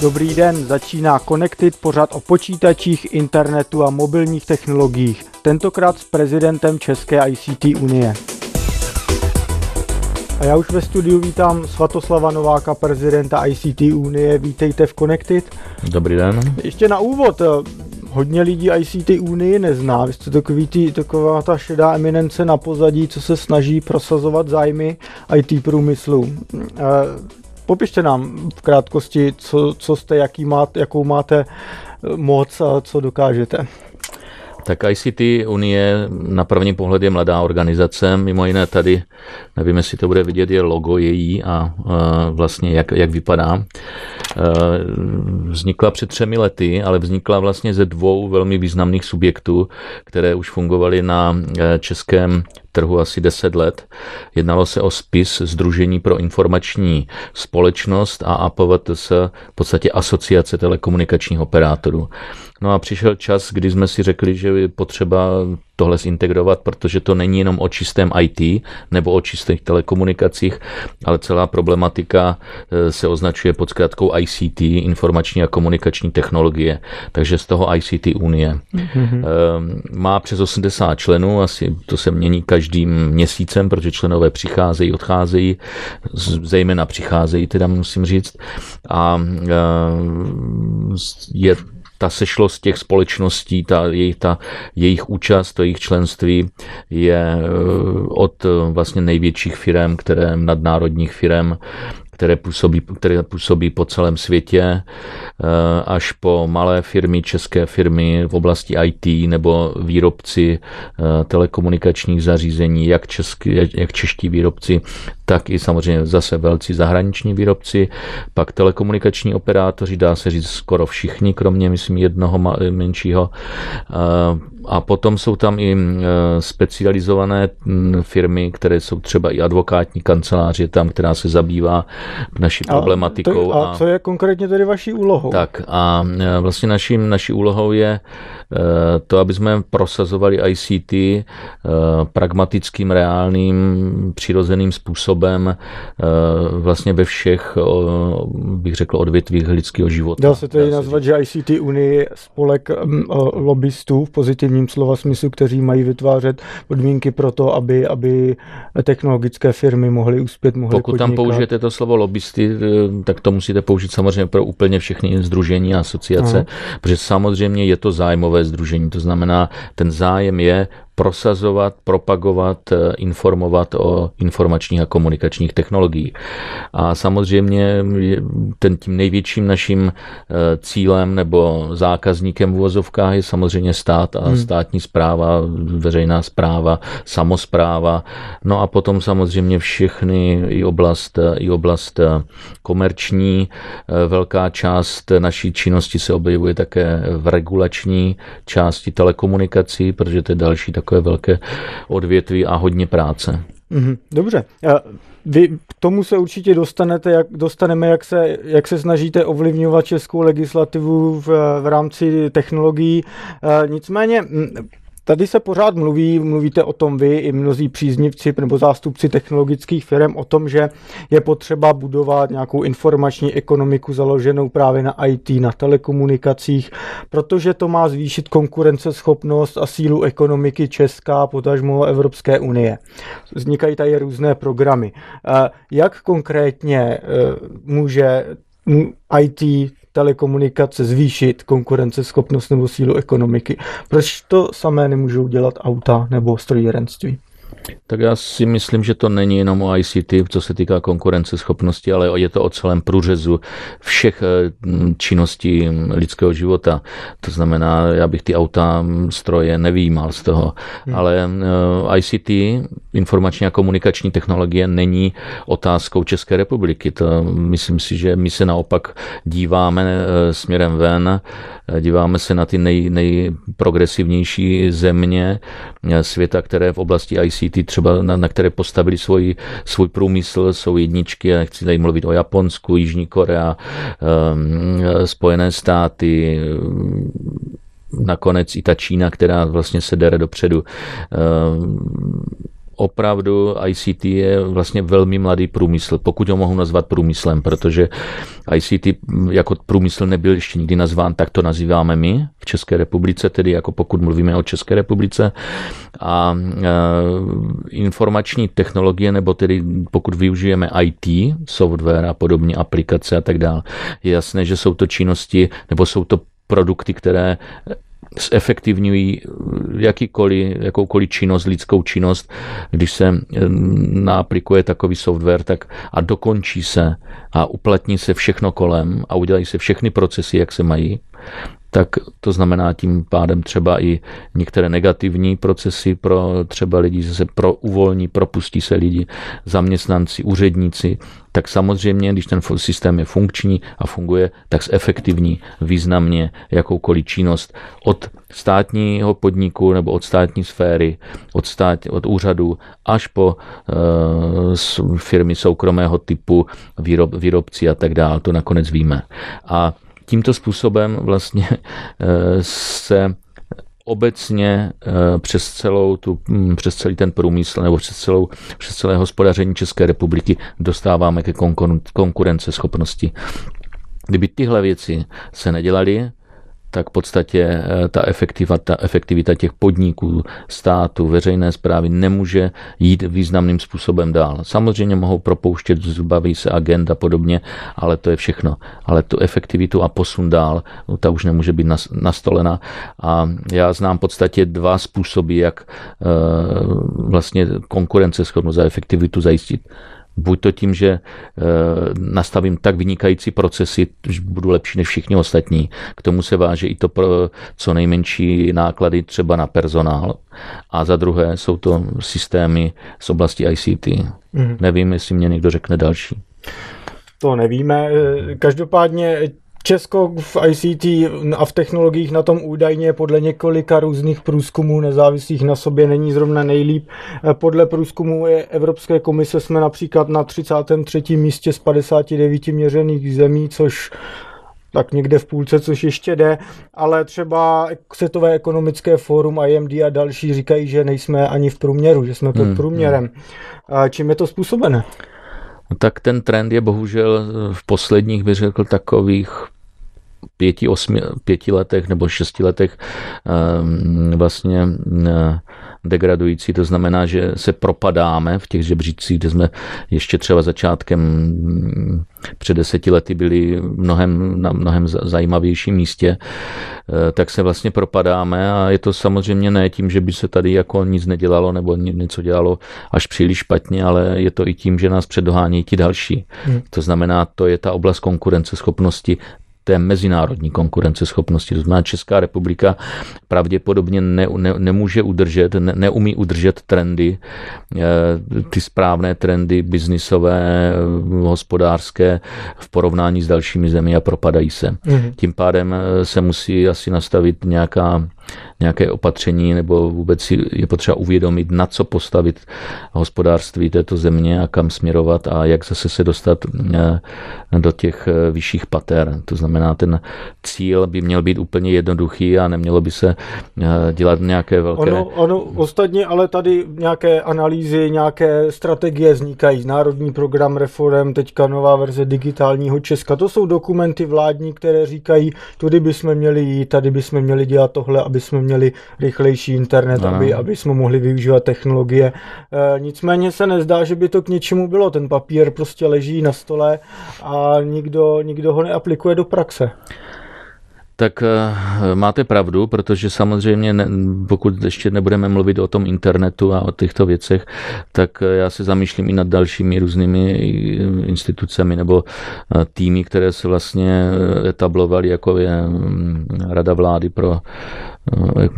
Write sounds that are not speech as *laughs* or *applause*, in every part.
Dobrý den, začíná Connected pořad o počítačích, internetu a mobilních technologiích, tentokrát s prezidentem České ICT Unie. A já už ve studiu vítám Svatoslava Nováka, prezidenta ICT Unie. Vítejte v Connected. Dobrý den. Ještě na úvod, eh, hodně lidí ICT Unii nezná. Vy jste takový tý, taková ta šedá eminence na pozadí, co se snaží prosazovat zájmy IT průmyslu. Eh, Popište nám v krátkosti, co, co jste, jaký máte, jakou máte eh, moc a co dokážete. Tak ICT Unie na první pohled je mladá organizace, mimo jiné tady, nevím, jestli to bude vidět, je logo její a eh, vlastně jak, jak vypadá. Eh, vznikla před třemi lety, ale vznikla vlastně ze dvou velmi významných subjektů, které už fungovaly na českém trhu asi 10 let. Jednalo se o spis Združení pro informační společnost a APVTS, v podstatě asociace telekomunikačních operátorů. No a přišel čas, kdy jsme si řekli, že je potřeba tohle zintegrovat, protože to není jenom o čistém IT nebo o čistých telekomunikacích, ale celá problematika e, se označuje pod zkratkou ICT, informační a komunikační technologie, takže z toho ICT Unie. Mm-hmm. E, má přes 80 členů, asi to se mění každým měsícem, protože členové přicházejí, odcházejí, zejména přicházejí, teda musím říct. A e, je ta sešlost těch společností, ta, jejich, ta, jejich účast, to jejich členství je eh, od eh, vlastně největších firm, které nadnárodních firm, které působí, které působí po celém světě, eh, až po malé firmy, české firmy v oblasti IT nebo výrobci eh, telekomunikačních zařízení, jak, česky, jak čeští výrobci, tak i samozřejmě zase velcí zahraniční výrobci, pak telekomunikační operátoři, dá se říct skoro všichni, kromě myslím jednoho menšího. Eh, a potom jsou tam i specializované mm, firmy, které jsou třeba i advokátní kanceláře, tam, která se zabývá naší a problematikou. To, a, a co je konkrétně tedy vaší úlohou? Tak a e, vlastně naším, naší úlohou je e, to, aby jsme prosazovali ICT e, pragmatickým, reálným, přirozeným způsobem vlastně ve všech, bych řekl, odvětvích lidského života. Dá se tedy nazvat, se že ICT Unii je spolek lobbystů v pozitivním slova smyslu, kteří mají vytvářet podmínky pro to, aby, aby technologické firmy mohly uspět, mohly Pokud podnikat. tam použijete to slovo jako lobbysty, eh, tak to musíte použít samozřejmě pro úplně všechny združení a asociace, hmm. protože samozřejmě je to zájmové združení, to znamená, ten zájem je prosazovat, propagovat, eh, informovat o informačních a komunikačních technologiích. A samozřejmě ten tím největším naším eh, cílem nebo zákazníkem v uvozovkách je samozřejmě stát a hmm. státní zpráva, veřejná zpráva, samozpráva, no a potom samozřejmě všechny i oblast, eh, i oblast komerční. Velká část naší činnosti se objevuje také v regulační části telekomunikací, protože to je další tak takové velké odvětví a hodně práce. Mhm, dobře. Vy k tomu se určitě dostanete, jak, dostaneme, jak se, jak se snažíte ovlivňovat českou legislativu v, v rámci technologií. Nicméně Tady se pořád mluví, mluvíte o tom vy i mnozí příznivci nebo zástupci technologických firm o tom, že je potřeba budovat nějakou informační ekonomiku založenou právě na IT, na telekomunikacích, protože to má zvýšit konkurenceschopnost a sílu ekonomiky Česká, potažmo Evropské unie. Vznikají tady různé programy. Eh, jak konkrétně eh, může IT telekomunikace zvýšit konkurenceschopnost nebo sílu ekonomiky. Proč to samé nemůžou dělat auta nebo strojírenství? Tak já si myslím, že to není jenom o ICT, co se týká konkurenceschopnosti, ale je to o celém průřezu všech eh, činností lidského života. To znamená, já bych ty auta, stroje nevýjímal z toho. Hmm. Ale eh, ICT, informační a komunikační technologie, není otázkou České republiky. To myslím si, že my se naopak díváme eh, směrem ven, díváme se na ty nej, nejprogresivnější země světa, které v oblasti ICT síti, třeba na, na které postavili svůj, svůj průmysl, jsou jedničky, a nechci tady mluvit o Japonsku, Jižní Korea, um, Spojené státy, um, nakonec i ta Čína, která vlastně se dere dopředu. Um, opravdu ICT je vlastně velmi mladý průmysl, pokud ho mohu nazvat průmyslem, protože ICT jako průmysl nebyl ještě nikdy nazván, tak to nazýváme my v České republice, tedy jako pokud mluvíme o České republice. A e, informační technologie, nebo tedy pokud využijeme IT, software a podobně, aplikace a tak dále, je jasné, že jsou to činnosti, nebo jsou to produkty, které zefektivňují jakýkoliv, jakoukoliv činnost, lidskou činnost, když se mm, naaplikuje takový software tak a dokončí se a uplatní se všechno kolem a udělají se všechny procesy, jak se mají, tak to znamená tím pádem třeba i některé negativní procesy pro třeba lidi, že se pro uvolní, propustí se lidi, zaměstnanci, úředníci, tak samozřejmě, když ten systém je funkční a funguje, tak zefektivní významně jakoukoliv činnost od státního podniku nebo od státní sféry, od, stát, od úřadu až po uh, firmy soukromého typu, výrob, výrobci a tak dále. To nakonec víme. A Tímto způsobem vlastně *laughs* eh, se obecně eh, přes celou tu, hm, přes celý ten průmysl nebo přes, celou, přes celé hospodaření České republiky dostáváme ke konkurenceschopnosti. Kdyby tyhle věci se nedělaly, tak v podstatě eh, ta efektivita, efektivita těch podniků, státu, veřejné zprávy nemůže jít významným způsobem dál. Samozřejmě mohou propouštět, zbaví se agenda podobně, ale to je všechno. Ale tu efektivitu a posun dál, no, ta už nemůže být nastolena. A já znám v podstatě dva způsoby, jak eh, vlastně konkurenceschopnost a efektivitu zajistit. Buď to tím, že eh, nastavím tak vynikající procesy, že budu lepší než všichni ostatní. K tomu se váže i to pro co nejmenší náklady třeba na personál. A za druhé jsou to systémy z oblasti ICT. Mm. Nevím, jestli mě někdo řekne další. To nevíme. Eh, každopádně Česko v ICT a v technologiích na tom údajně podle několika různých průzkumů nezávislých na sobě není zrovna nejlíp. Eh, podle průzkumu Evropské komise jsme například na 33. místě z 59 měřených zemí, což tak někde v půlce, což ještě jde, ale třeba Světové ekonomické fórum, IMD a další říkají, že nejsme ani v průměru, že jsme pod hmm, hmm. průměrem. Hmm. Čím je to způsobené? No tak ten trend je bohužel v posledních, bych řekl, takových pěti, osmi, pěti letech nebo šesti letech ehm, vlastně eh, degradující, to znamená, že se propadáme v těch žebřících, kde jsme ještě třeba začátkem mm, před deseti lety byli mnohem, na mnohem zajímavějším místě, eh, tak se vlastně propadáme a je to samozřejmě ne tím, že by se tady jako nic nedělalo nebo něco dělalo až příliš špatně, ale je to i tím, že nás předohání ti další. Hmm. To znamená, to je ta oblast konkurenceschopnosti té mezinárodní konkurenceschopnosti. To znamená, Česká republika pravděpodobně ne, ne, nemůže udržet, ne, neumí udržet trendy, eh, ty správné trendy biznisové, eh, hospodářské v porovnání s dalšími zemi a propadají se. Mm-hmm. Tím pádem eh, se musí asi nastavit nějaká nějaké opatření nebo vůbec je potřeba uvědomit, na co postavit hospodářství této země a kam směrovat a jak zase se dostat eh, do těch eh, vyšších pater. To znamená, ten cíl by měl být úplně jednoduchý a nemělo by se eh, dělat nějaké velké... Ono, ono ostatně, ale tady nějaké analýzy, nějaké strategie vznikají. Národní program reform, teďka nová verze digitálního Česka. To jsou dokumenty vládní, které říkají, tudy bychom měli jít, tady bychom měli dělat tohle, aby aby jsme měli rychlejší internet, no. aby, aby jsme mohli využívat technologie. E, nicméně se nezdá, že by to k něčemu bylo. Ten papír prostě leží na stole a nikdo, nikdo ho neaplikuje do praxe. Tak e, máte pravdu, protože samozřejmě ne, pokud ještě nebudeme mluvit o tom internetu a o těchto věcech, tak e, já se zamýšlím i nad dalšími různými e, institucemi nebo týmy, které se vlastně etablovaly, jako je mm, Rada vlády pro Eh,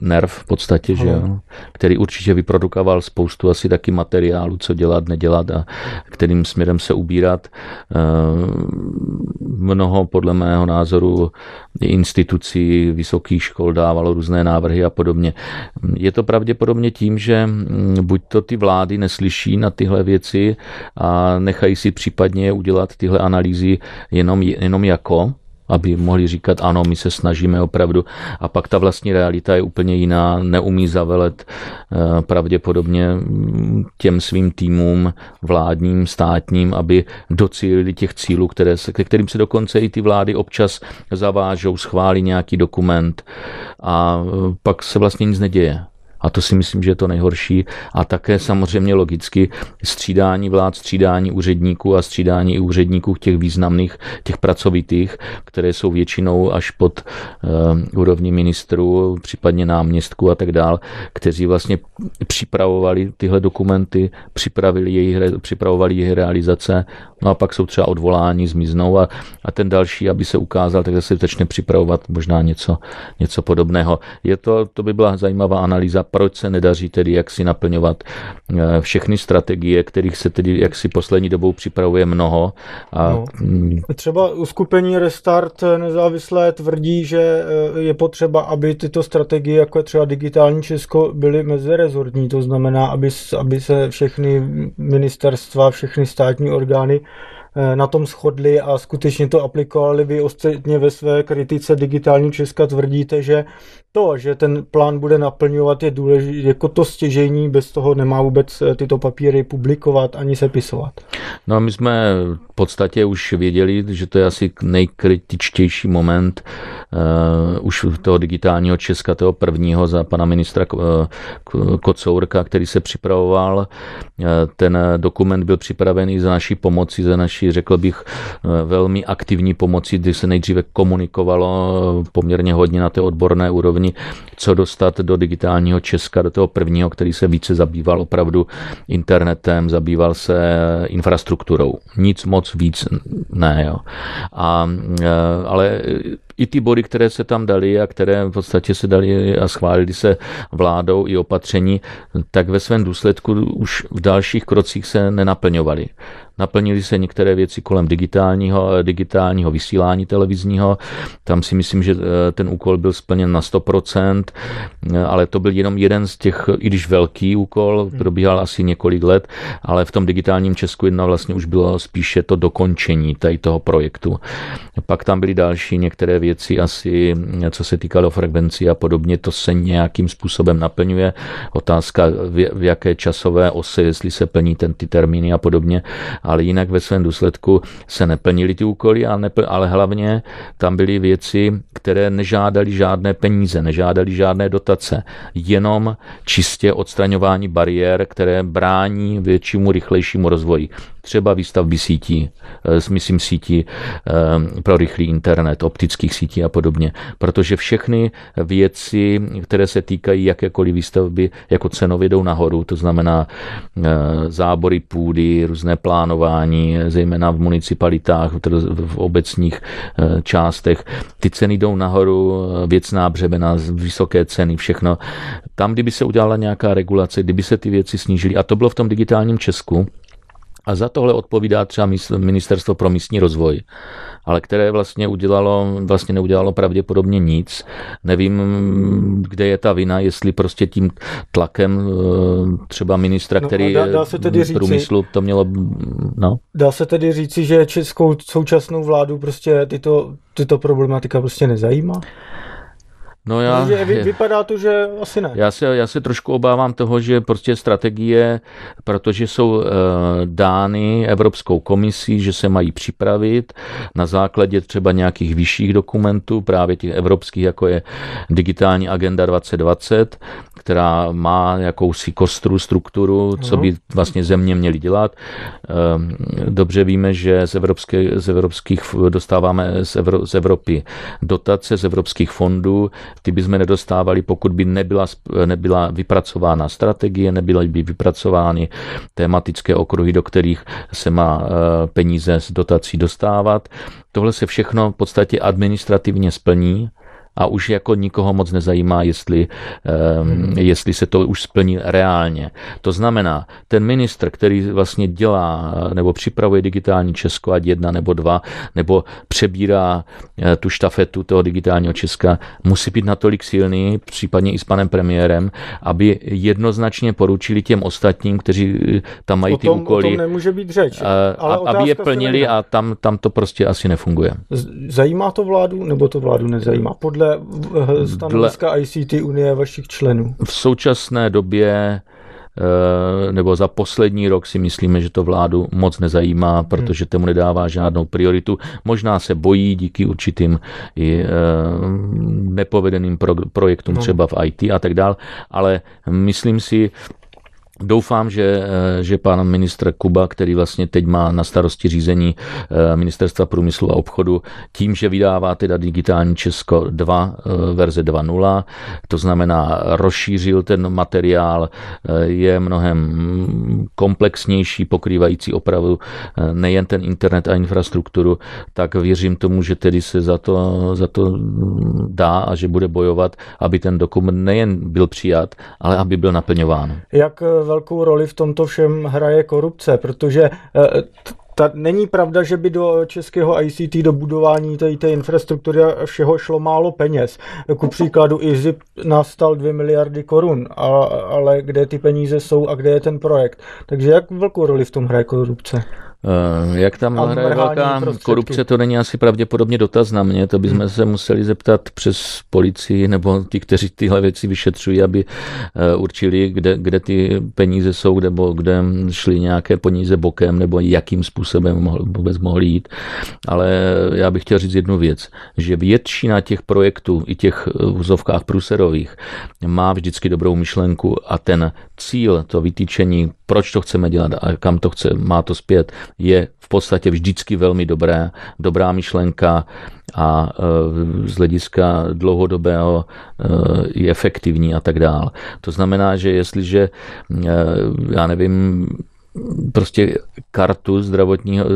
nerv v podstatě, že jo, který určitě vyprodukoval spoustu asi taky materiálu, co dělat, nedělat a kterým směrem se ubírat. Eh, mnoho podle mého názoru institucí, vysokých škol dávalo různé návrhy a podobně. Je to pravděpodobně tím, že mm, buď to ty vlády neslyší na tyhle věci a nechají si případně udělat tyhle analýzy jenom, jenom jako, aby mohli říkat, ano, my se snažíme opravdu. A pak ta vlastní realita je úplně jiná, neumí zavelet eh, pravděpodobně mm, těm svým týmům vládním, státním, aby docílili těch cílů, které se, ke kterým se dokonce i ty vlády občas zavážou, schválí nějaký dokument a eh, pak se vlastně nic neděje. A to si myslím, že je to nejhorší. A také samozřejmě logicky střídání vlád, střídání úředníků a střídání i úředníků těch významných, těch pracovitých, které jsou většinou až pod uh, eh, úrovní ministrů, případně náměstků a tak dál, kteří vlastně připravovali tyhle dokumenty, připravili jejich, připravovali jejich realizace, no a pak jsou třeba odvoláni, zmiznou a, a ten další, aby se ukázal, tak zase začne připravovat možná něco, něco podobného. Je to, to by byla zajímavá analýza proč se nedaří tedy jaksi naplňovat eh, všechny strategie, kterých se tedy jaksi poslední dobou připravuje mnoho. A... No. Mm, třeba uskupení Restart eh, nezávislé tvrdí, že eh, je potřeba, aby tyto strategie, jako je třeba digitální Česko, byly mezerezortní, to znamená, aby, aby se všechny ministerstva, všechny státní orgány Eh, na tom shodli a skutečně to aplikovali. Vy ostatně ve své kritice digitální Česka tvrdíte, že to, že ten plán bude naplňovat, je důležité, jako to stěžení, bez toho nemá vůbec eh, tyto papíry publikovat ani sepisovat. No a my jsme v podstatě už věděli, že to je asi nejkritičtější moment uh, už toho digitálního Česka, toho prvního za pana ministra uh, Kocourka, který se připravoval. Uh, ten dokument byl připravený za naší pomoci, za naší, řekl bych, uh, velmi aktivní pomoci, kdy se nejdříve komunikovalo poměrně hodně na té odborné úrovni, co dostat do digitálního Česka, do toho prvního, který se více zabýval opravdu internetem, zabýval se infrastrukturou. Nic moc víc ne. Jo. A, ale i ty body, které se tam dali a které v podstatě se dali a schválili se vládou i opatření, tak ve svém důsledku už v dalších krocích se nenaplňovaly. Naplnili se některé věci kolem digitálního, digitálního vysílání televizního. Tam si myslím, že eh, ten úkol byl splněn na 100%, eh, ale to byl jenom jeden z těch, i když velký úkol, hmm. probíhal asi několik let, ale v tom digitálním Česku jedna vlastně už bylo spíše to dokončení tady toho projektu. Pak tam byly další některé věci asi, eh, co se týkalo frekvenci a podobně, to se nějakým způsobem naplňuje. Otázka, v jaké časové ose, jestli se plní ten, ty termíny a podobně, ale jinak ve svém důsledku se neplnili ty úkoly, ale, nepl, ale hlavně tam byly věci, které nežádali žádné peníze, nežádali žádné dotace, jenom čistě odstraňování bariér, které brání většímu, rychlejšímu rozvoji třeba výstavby sítí, eh, myslím sítí eh, pro rychlý internet, optických sítí a podobně, protože všechny věci, které se týkají jakékoliv výstavby, jako cenově jdou nahoru, to znamená eh, zábory půdy, různé plánování, zejména v municipalitách, v obecních částech, ty ceny jdou nahoru, věcná břemena, vysoké ceny, všechno. Tam, kdyby se udělala nějaká regulace, kdyby se ty věci snížily, a to bylo v tom digitálním Česku, a za tohle odpovídá třeba Ministerstvo pro místní rozvoj, ale které vlastně udělalo, vlastně neudělalo pravděpodobně nic. Nevím, kde je ta vina, jestli prostě tím tlakem e, třeba ministra, no, který dá, dá se tedy e, říci, průmyslu to mělo... No. Dá se tedy říci, že českou současnou vládu prostě tyto, tyto problematika prostě nezajímá? No já, vy, vypadá to, že asi ne. Já se, já se trošku obávám toho, že prostě strategie, protože jsou uh, dány Evropskou komisí, že se mají připravit na základě třeba nějakých vyšších dokumentů, právě těch evropských, jako je digitální agenda 2020, která má jakousi kostru, strukturu, co by vlastně země měly dělat. E, dobře víme, že z, evropské, z evropských dostáváme z, Evro, z Evropy dotace, z evropských fondů, ty jsme nedostávali, pokud by nebyla, nebyla vypracována strategie, nebyly by vypracovány tematické okruhy, do kterých se má eh, peníze z dotací dostávat. Tohle se všechno v podstatě administrativně splní, a už jako nikoho moc nezajímá, jestli, ehm, hmm. jestli se to už splní reálně. To znamená, ten ministr, který vlastně dělá nebo připravuje digitální Česko, ať jedna nebo dva, nebo přebírá eh, tu štafetu toho digitálního Česka, musí být natolik silný, případně i s panem premiérem, aby jednoznačně poručili těm ostatním, kteří eh, tam mají o tom, ty úkoly, o tom nemůže být řeč, eh, ale aby je plnili a tam, tam to prostě asi nefunguje. Zajímá to vládu, nebo to vládu nezajímá? Podle podle eh, stanoviska ICT Unie vašich členů? V současné době eh, nebo za poslední rok si myslíme, že to vládu moc nezajímá, hmm. protože tomu nedává žádnou prioritu. Možná se bojí díky určitým i eh, nepovedeným projektům no. třeba v IT a tak dál, ale myslím si, Doufám, že, eh, že pan ministr Kuba, který vlastně teď má na starosti řízení eh, ministerstva průmyslu a obchodu, tím, že vydává teda digitální Česko 2 eh, verze 2.0, to znamená rozšířil ten materiál, je mnohem komplexnější, pokrývající opravu nejen ten internet a infrastrukturu, tak věřím tomu, že tedy se za to, za to dá a že bude bojovat, aby ten dokument nejen byl přijat, ale aby byl naplňován. Jak velkou roli v tomto všem hraje korupce, protože eh, ta, není pravda, že by do českého ICT, do budování té, té infrastruktury a všeho šlo málo peněz. Ku příkladu i ZIP nastal 2 miliardy korun, a, ale kde ty peníze jsou a kde je ten projekt. Takže jak velkou roli v tom hraje korupce? Eh, jak tam hraje velká prostředky. korupce, to není asi pravděpodobně dotaz na mě, to bychom hmm. se museli zeptat přes policii nebo ti, kteří tyhle věci vyšetřují, aby eh, určili, kde, kde ty peníze jsou, nebo kde šly nějaké peníze bokem, nebo jakým způsobem mohl, vůbec mohly jít. Ale já bych chtěl říct jednu věc, že většina těch projektů, i těch eh, v úzovkách pruserových, má vždycky dobrou myšlenku a ten cíl, to vytýčení proč to chceme dělat a kam to chce, má to zpět, je v podstatě vždycky velmi dobré, dobrá myšlenka a e, z hlediska dlouhodobého e, je efektivní a tak dále. To znamená, že jestliže, e, já nevím, prostě kartu zdravotního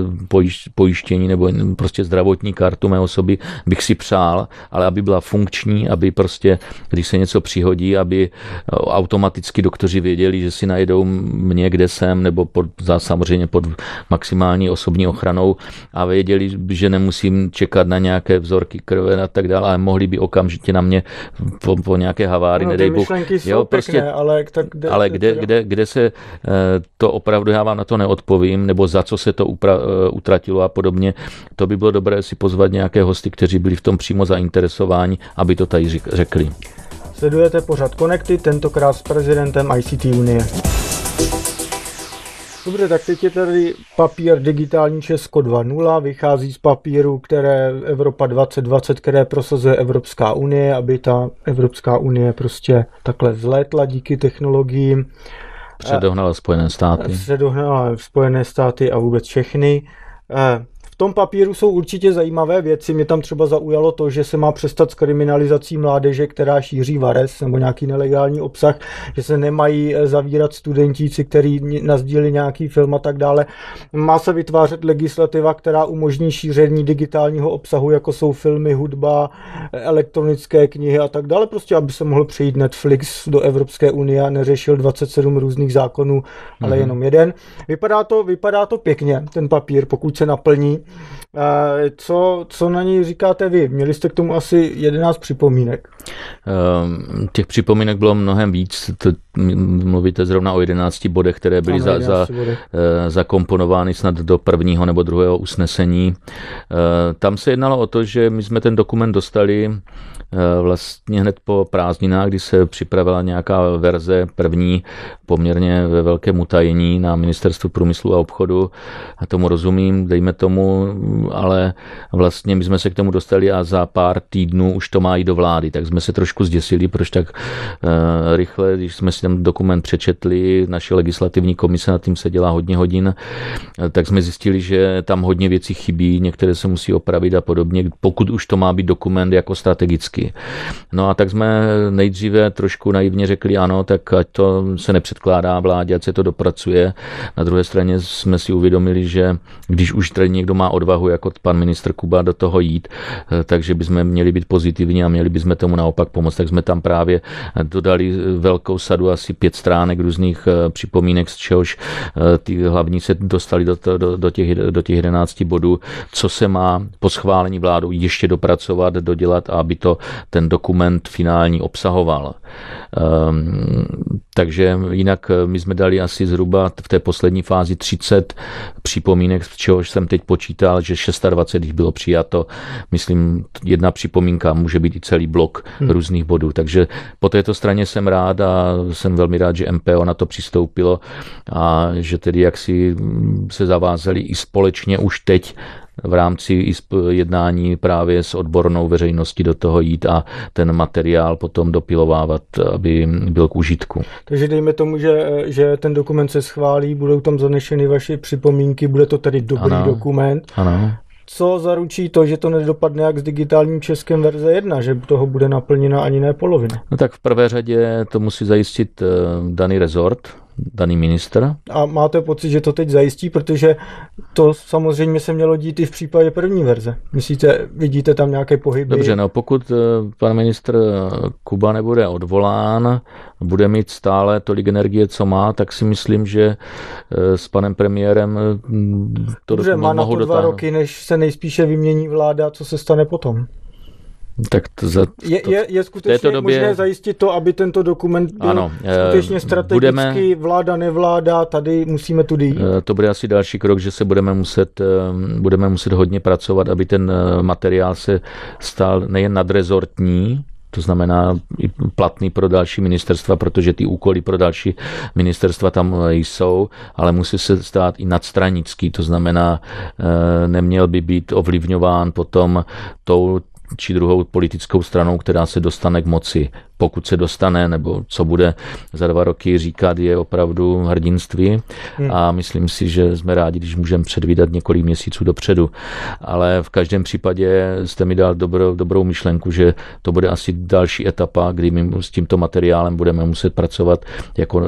pojištění nebo prostě zdravotní kartu mé osoby bych si přál, ale aby byla funkční, aby prostě, když se něco přihodí, aby eh, automaticky doktoři věděli, že si najdou mě, kde jsem, nebo pod, za, samozřejmě pod maximální osobní ochranou a věděli, že nemusím čekat na nějaké vzorky krve a tak dále, ale mohli by okamžitě na mě po, po nějaké haváry, no, nedej Bůh. Jo, prostě pěkné, prostě, ale, tak kde, ale kde, kde, kde se eh, to opravdu opravdu já vám na to neodpovím, nebo za co se to upra- eh, utratilo a podobně. To by bylo dobré si pozvat nějaké hosty, kteří byli v tom přímo zainteresováni, aby to tady řekli. Sledujete pořad Konekty, tentokrát s prezidentem ICT Unie. Dobře, tak teď je tady papír digitální Česko 2.0, vychází z papíru, které Evropa 2020, které prosazuje Evropská unie, aby ta Evropská unie prostě takhle vzlétla díky technologiím. Předohnala Spojené státy. Předohnala Spojené státy a vůbec všechny. Eh, tom papíru jsou určitě zajímavé věci. Mě tam třeba zaujalo to, že se má přestat s kriminalizací mládeže, která šíří vares nebo nějaký nelegální obsah, že se nemají eh, zavírat studentíci, který nazdíli nějaký film a tak dále. Má se vytvářet legislativa, která umožní šíření digitálního obsahu, jako jsou filmy, hudba, eh, elektronické knihy a tak dále, prostě aby se mohl přejít Netflix do Evropské unie a neřešil 27 různých zákonů, ale mm-hmm. jenom jeden. Vypadá to, vypadá to pěkně, ten papír, pokud se naplní. Co, co na něj říkáte vy? Měli jste k tomu asi 11 připomínek? Ehm, těch připomínek bylo mnohem víc mluvíte zrovna o 11 bodech, které byly za, za, eh, zakomponovány snad do prvního nebo druhého usnesení. Eh, tam se jednalo o to, že my jsme ten dokument dostali eh, vlastně hned po prázdninách, kdy se připravila nějaká verze první poměrně ve velkém utajení na ministerstvu průmyslu a obchodu. A tomu rozumím, dejme tomu, ale vlastně my jsme se k tomu dostali a za pár týdnů už to má i do vlády, tak jsme se trošku zděsili, proč tak rychle, když jsme si ten dokument přečetli, naše legislativní komise nad tím se dělá hodně hodin, tak jsme zjistili, že tam hodně věcí chybí, některé se musí opravit a podobně, pokud už to má být dokument jako strategický. No a tak jsme nejdříve trošku naivně řekli ano, tak ať to se nepředkládá vládě, ať se to dopracuje. Na druhé straně jsme si uvědomili, že když už tady někdo má odvahu, jako pan ministr Kuba, do toho jít, takže bychom měli být pozitivní a měli bychom tomu naopak pomoct. Tak jsme tam právě dodali velkou sadu a asi pět stránek různých eh, připomínek, z čehož eh, ty hlavní se dostali do, do, do, těch, do těch 11 bodů, co se má po schválení vládou ještě dopracovat, dodělat, aby to ten dokument finální obsahoval. Ehm, takže jinak eh, my jsme dali asi zhruba v té poslední fázi 30 připomínek, z čehož jsem teď počítal, že 26 jich bylo přijato. Myslím, jedna připomínka může být i celý blok hmm. různých bodů. Takže po této straně jsem rád a jsem velmi rád, že MPO na to přistoupilo a že tedy jaksi mm, se zavázeli i společně už teď v rámci jednání právě s odbornou veřejností do toho jít a ten materiál potom dopilovávat, aby byl k užitku. Takže dejme tomu, že, že ten dokument se schválí, budou tam zanešeny vaše připomínky, bude to tedy dobrý ano, dokument. Ano co zaručí to, že to nedopadne jak s digitálním českým verze 1, že toho bude naplněna ani ne polovina? No tak v prvé řadě to musí zajistit eh, daný rezort, daný ministr. A máte pocit, že to teď zajistí, protože to samozřejmě se mělo dít i v případě první verze. Myslíte, vidíte tam nějaké pohyby? Dobře, no pokud eh, pan ministr eh, Kuba nebude odvolán, bude mít stále tolik energie, co má, tak si myslím, že eh, s panem premiérem to Dobře, má na to dva dotáhnout. roky, než se nejspíše vymění vláda, co se stane potom? Tak to za, to, je, je, je skutečně této době... možné zajistit to, aby tento dokument byl ano, eh, skutečně strategicky budeme, vláda nevláda, tady musíme tudy jít. Eh, to bude asi další krok, že se budeme muset, eh, budeme muset hodně pracovat, aby ten materiál se stal nejen nadrezortní, to znamená i platný pro další ministerstva, protože ty úkoly pro další ministerstva tam jsou, ale musí se stát i nadstranický, to znamená, neměl by být ovlivňován potom tou či druhou politickou stranou, která se dostane k moci pokud se dostane, nebo co bude za dva roky říkat, je opravdu hrdinství. Hmm. A myslím si, že jsme rádi, když můžeme předvídat několik měsíců dopředu. Ale v každém případě jste mi dal dobrou, dobrou myšlenku, že to bude asi další etapa, kdy my s tímto materiálem budeme muset pracovat jako uh,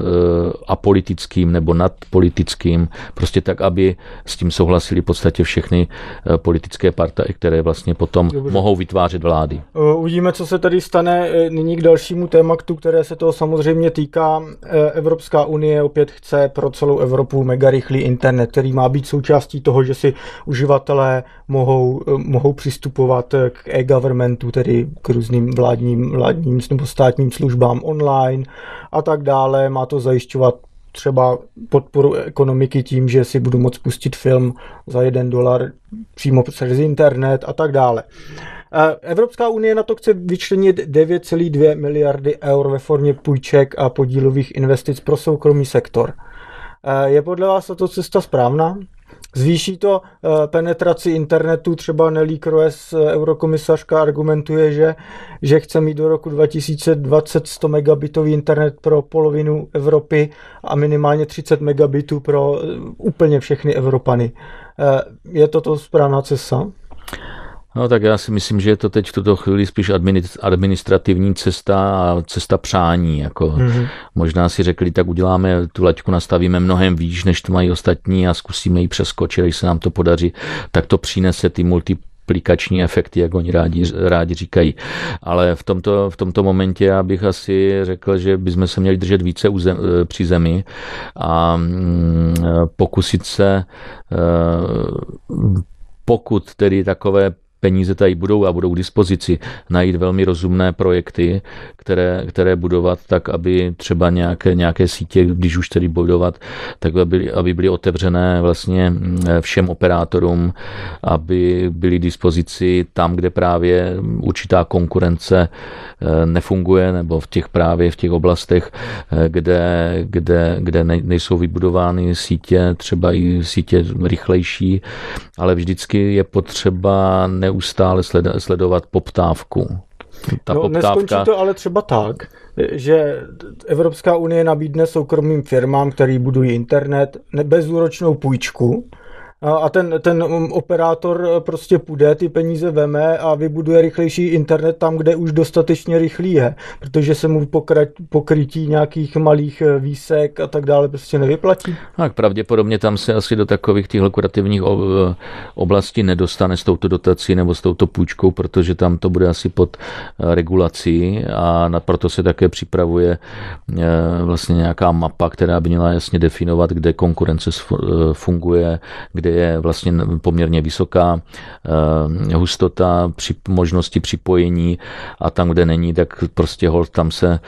apolitickým nebo nadpolitickým, prostě tak, aby s tím souhlasili v podstatě všechny uh, politické partaje, které vlastně potom Dobře. mohou vytvářet vlády. E, uvidíme, co se tady stane nyní k další dalšímu tématu, které se toho samozřejmě týká. Eh, Evropská unie opět chce pro celou Evropu mega rychlý internet, který má být součástí toho, že si uživatelé mohou, eh, mohou přistupovat eh, k e-governmentu, tedy k různým vládním, vládním nebo státním službám online a tak dále. Má to zajišťovat třeba podporu ekonomiky tím, že si budu moct pustit film za jeden dolar přímo přes internet a tak dále. Evropská unie na to chce vyčlenit 9,2 miliardy eur ve formě půjček a podílových investic pro soukromý sektor. Je podle vás tato cesta správná? Zvýší to eh, penetraci internetu, třeba Nelly Kroes, eh, eurokomisařka, argumentuje, že, že chce mít do roku 2020 100 megabitový internet pro polovinu Evropy a minimálně 30 megabitů pro eh, úplně všechny Evropany. Je to to správná cesta? No tak já si myslím, že je to teď v tuto chvíli spíš administrativní cesta a cesta přání. Jako. Mm-hmm. Možná si řekli, tak uděláme tu laťku, nastavíme mnohem výš, než to mají ostatní a zkusíme ji přeskočit, když se nám to podaří, tak to přinese ty multi aplikační efekty, jak oni rádi, rádi říkají. Ale v tomto, v tomto momentě já bych asi řekl, že bychom se měli držet více zem, eh, při zemi a mm, eh, pokusit se eh, pokud tedy takové peníze tady budou a budou k dispozici, najít velmi rozumné projekty, které, které budovat tak, aby třeba nějaké, nějaké sítě, když už tedy budovat, tak aby, aby byly otevřené vlastně mm, všem operátorům, aby byly k dispozici tam, kde právě určitá konkurence eh, nefunguje, nebo v těch právě v těch oblastech, eh, kde, kde, kde nejsou vybudovány sítě, třeba i sítě rychlejší, ale vždycky je potřeba ne neustále sledovat poptávku. Ta no, poptávka... neskončí to ale třeba tak, že Evropská unie nabídne soukromým firmám, který budují internet, bezúročnou půjčku, a ten, ten um, operátor eh, prostě půjde, ty peníze veme a vybuduje rychlejší internet tam, kde už dostatečně rychlý je, protože se mu pokrat, pokrytí nějakých malých eh, výsek a tak dále prostě nevyplatí. Tak pravděpodobně tam se asi do takových těch lukrativních eh, oblastí nedostane s touto dotací nebo s touto půjčkou, protože tam to bude asi pod regulací a proto se také připravuje vlastně nějaká mapa, která by měla jasně definovat, kde konkurence funguje, kde kde je vlastně poměrně vysoká eh, hustota při možnosti připojení a tam, kde není, tak prostě hol tam se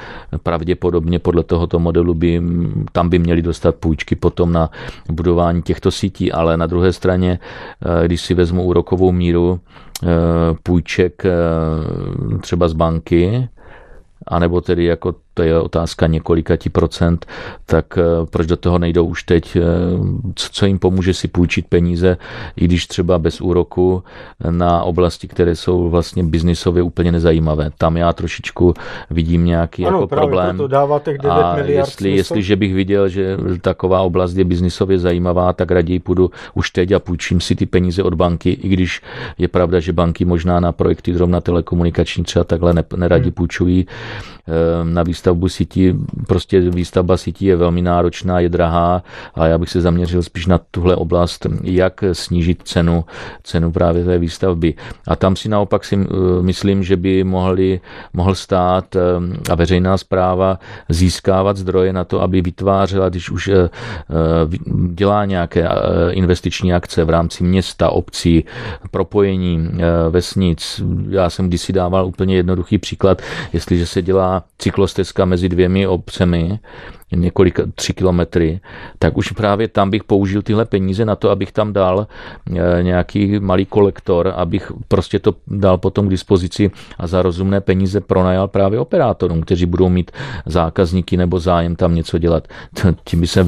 pravděpodobně podle tohoto modelu by, tam by měli dostat půjčky potom na budování těchto sítí, ale na druhé straně, eh, když si vezmu úrokovou míru eh, půjček třeba z banky, anebo tedy jako to je otázka několika ti procent, tak eh, proč do toho nejdou už teď? Eh, co jim pomůže si půjčit peníze, i když třeba bez úroku na oblasti, které jsou vlastně biznisově úplně nezajímavé. Tam já trošičku vidím nějaký ano, jako právě problém. Proto dává těch 9 a miliard jestli, jestliže bych viděl, že taková oblast je biznisově zajímavá, tak raději půjdu už teď a půjčím si ty peníze od banky, i když je pravda, že banky možná na projekty zrovna telekomunikační třeba takhle neradí hmm. půjčují. Ehm, navíc výstavbu sítí, prostě výstavba sítí je velmi náročná, je drahá a já bych se zaměřil spíš na tuhle oblast, jak snížit cenu, cenu právě té výstavby. A tam si naopak si eh, myslím, že by mohli, mohl stát eh, a veřejná zpráva získávat zdroje na to, aby vytvářela, když už eh, dělá nějaké investiční akce v rámci města, obcí, propojení vesnic. Já jsem kdysi dával úplně jednoduchý příklad, jestliže se dělá cyklostez Polska mezi dvěmi obcemi několik, tři kilometry, tak už právě tam bych použil tyhle peníze na to, abych tam dal eh, nějaký malý kolektor, abych prostě to dal potom k dispozici a za rozumné peníze pronajal právě operátorům, kteří budou mít zákazníky nebo zájem tam něco dělat. Tím by se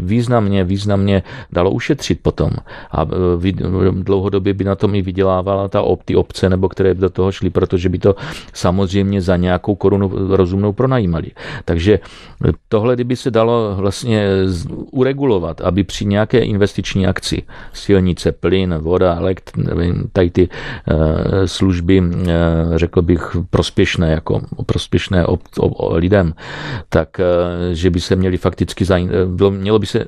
významně, významně dalo ušetřit potom. A eh, dlouhodobě by na tom i vydělávala ta opty obce, nebo které by do toho šly, protože by to samozřejmě za nějakou korunu rozumnou pronajímali. Takže eh, tohle, by se dalo vlastně uregulovat, aby při nějaké investiční akci, silnice, plyn, voda, elekt, tady ty eh, služby, eh, řekl bych, prospěšné, jako prospěšné ob, ob, ob, lidem, tak eh, že by se měli fakticky, mělo by se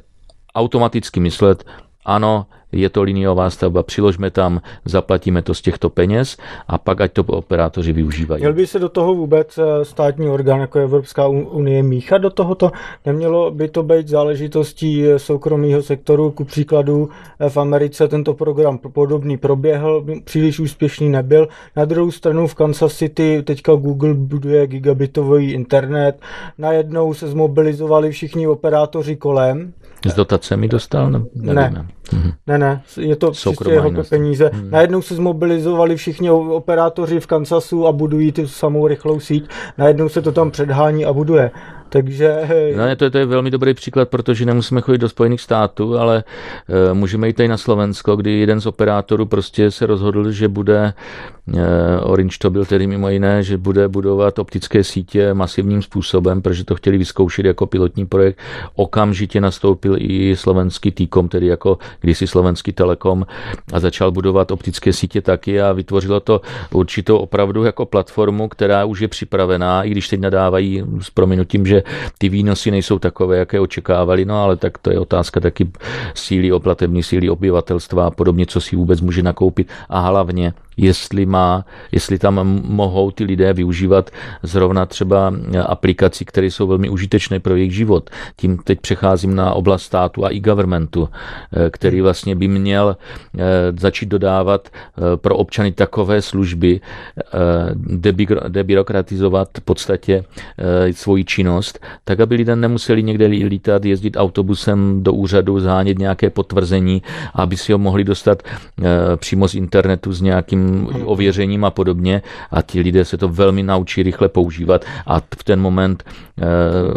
automaticky myslet, ano, je to liniová stavba, přiložme tam, zaplatíme to z těchto peněz a pak ať to operátoři využívají. Měl by se do toho vůbec eh, státní orgán jako Evropská unie míchat do tohoto? Nemělo by to být záležitostí eh, soukromého sektoru, ku příkladu eh, v Americe tento program podobný proběhl, příliš úspěšný nebyl. Na druhou stranu v Kansas City teďka Google buduje gigabitový internet, najednou se zmobilizovali všichni operátoři kolem. S dotacemi dostal? Ne, ne, ne, mhm ne, je to Soukromá čistě jeho peníze. Hmm. Najednou se zmobilizovali všichni operátoři v Kansasu a budují tu samou rychlou síť, najednou se to tam předhání a buduje. Takže... No, to, je, to je velmi dobrý příklad, protože nemusíme chodit do Spojených států, ale e, můžeme jít i na Slovensko, kdy jeden z operátorů prostě se rozhodl, že bude, e, Orange to byl tedy mimo jiné, že bude budovat optické sítě masivním způsobem, protože to chtěli vyzkoušet jako pilotní projekt. Okamžitě nastoupil i slovenský týkom, tedy jako kdysi slovenský Telekom a začal budovat optické sítě taky a vytvořilo to určitou opravdu jako platformu, která už je připravená, i když teď nadávají s prominutím, že ty výnosy nejsou takové, jaké očekávali, no ale tak to je otázka taky síly, oplatební síly obyvatelstva a podobně, co si vůbec může nakoupit a hlavně jestli, má, jestli tam mohou ty lidé využívat zrovna třeba e, aplikací, které jsou velmi užitečné pro jejich život. Tím teď přecházím na oblast státu a i governmentu, e, který hmm. vlastně by měl e, začít dodávat pro občany takové služby, debirokratizovat v podstatě svoji činnost, tak aby lidé nemuseli někde lítat, jezdit autobusem do úřadu, zhánět nějaké potvrzení, aby si ho mohli dostat přímo z internetu s nějakým Hmm. ověřením a podobně a ti lidé se to velmi naučí rychle používat a v ten moment eh,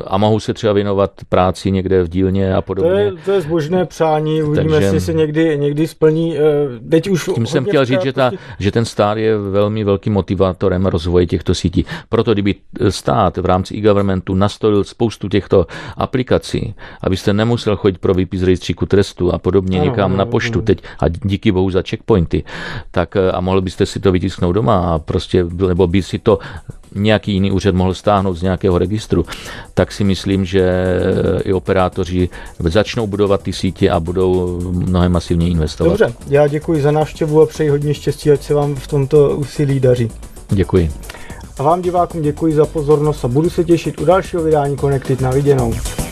a mohou se třeba věnovat práci někde v dílně a podobně. To je, to je zbožné přání, uvidíme, jestli se někdy, někdy splní. Eh, teď už tím jsem chtěl říct, že, ta, že ten stát je velmi velkým motivátorem rozvoje těchto sítí. Proto kdyby eh, stát v rámci e-governmentu nastolil spoustu těchto aplikací, abyste nemusel chodit pro výpis rejstříku trestu a podobně ano, někam ano, na poštu ano. teď a díky bohu za checkpointy, tak a mohl byste si to vytisknout doma a prostě, nebo by si to nějaký jiný úřad mohl stáhnout z nějakého registru, tak si myslím, že i operátoři začnou budovat ty sítě a budou mnohem masivně investovat. Dobře, já děkuji za návštěvu a přeji hodně štěstí, ať se vám v tomto úsilí daří. Děkuji. A vám divákům děkuji za pozornost a budu se těšit u dalšího vydání Connected na viděnou.